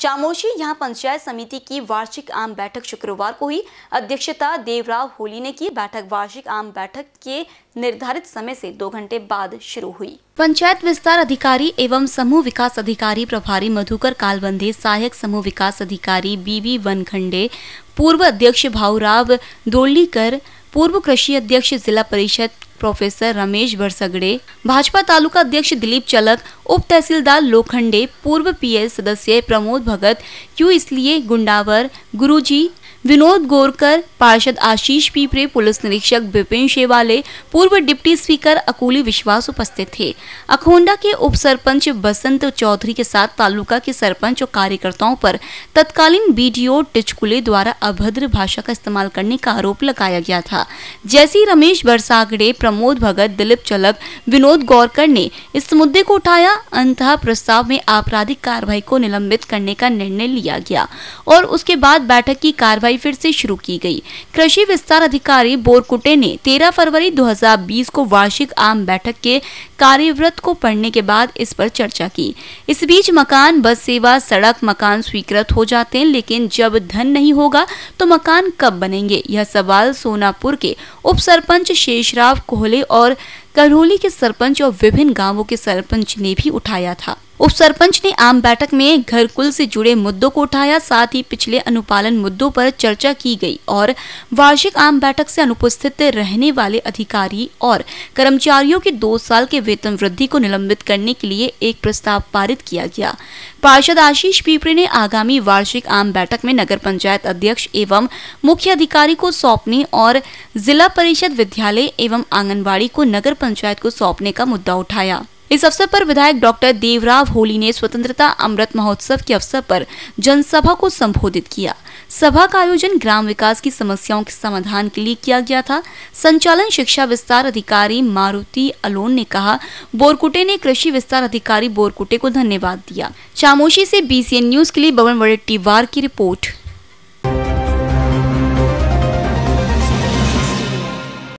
चामोशी यहाँ पंचायत समिति की वार्षिक आम बैठक शुक्रवार को हुई अध्यक्षता देवराव होली ने की बैठक वार्षिक आम बैठक के निर्धारित समय से दो घंटे बाद शुरू हुई पंचायत विस्तार अधिकारी एवं समूह विकास अधिकारी प्रभारी मधुकर कालबंधे सहायक समूह विकास अधिकारी बीबी वनखंडे पूर्व अध्यक्ष भाऊराव दोल्लीकर पूर्व कृषि अध्यक्ष जिला परिषद प्रोफेसर रमेश बरसगड़े भाजपा तालुका अध्यक्ष दिलीप चलक उप तहसीलदार लोखंडे पूर्व पीएस सदस्य प्रमोद भगत क्यों इसलिए गुंडावर गुरुजी विनोद गोरकर पार्षद आशीष पीपरे पुलिस निरीक्षक विपिन शेवाले पूर्व डिप्टी स्पीकर अकुली विश्वास उपस्थित थे अखोंडा के उप सरपंच बसंत चौधरी के साथ तालुका के सरपंच और कार्यकर्ताओं पर तत्कालीन बीडीओ टिचकुले द्वारा अभद्र भाषा का इस्तेमाल करने का आरोप लगाया गया था जैसी रमेश बरसागड़े प्रमोद भगत दिलीप चलक विनोद गौरकर ने इस मुद्दे को उठाया अंतः प्रस्ताव में आपराधिक कार्रवाई को निलंबित करने का निर्णय लिया गया और उसके बाद बैठक की कार्रवाई कार्रवाई फिर से शुरू की गई कृषि विस्तार अधिकारी बोरकुटे ने 13 फरवरी 2020 को वार्षिक आम बैठक के कार्यव्रत को पढ़ने के बाद इस पर चर्चा की इस बीच मकान बस सेवा सड़क मकान स्वीकृत हो जाते हैं लेकिन जब धन नहीं होगा तो मकान कब बनेंगे यह सवाल सोनापुर के उप सरपंच शेषराव कोहले और करहोली के सरपंच और विभिन्न गांवों के सरपंच ने भी उठाया था उप सरपंच ने आम बैठक में घर कुल से जुड़े मुद्दों को उठाया साथ ही पिछले अनुपालन मुद्दों पर चर्चा की गई और वार्षिक आम बैठक से अनुपस्थित रहने वाले अधिकारी और कर्मचारियों के दो साल के वेतन वृद्धि को निलंबित करने के लिए एक प्रस्ताव पारित किया गया पार्षद आशीष पीपरे ने आगामी वार्षिक आम बैठक में नगर पंचायत अध्यक्ष एवं मुख्य अधिकारी को सौंपने और जिला परिषद विद्यालय एवं आंगनबाड़ी को नगर पंचायत को सौंपने का मुद्दा उठाया इस अवसर पर विधायक डॉक्टर देवराव होली ने स्वतंत्रता अमृत महोत्सव के अवसर पर जनसभा को संबोधित किया सभा का आयोजन ग्राम विकास की समस्याओं के समाधान के लिए किया गया था संचालन शिक्षा विस्तार अधिकारी मारुति अलोन ने कहा बोरकुटे ने कृषि विस्तार अधिकारी बोरकुटे को धन्यवाद दिया चामोशी से बीसीएन न्यूज के लिए बबन टीवार की रिपोर्ट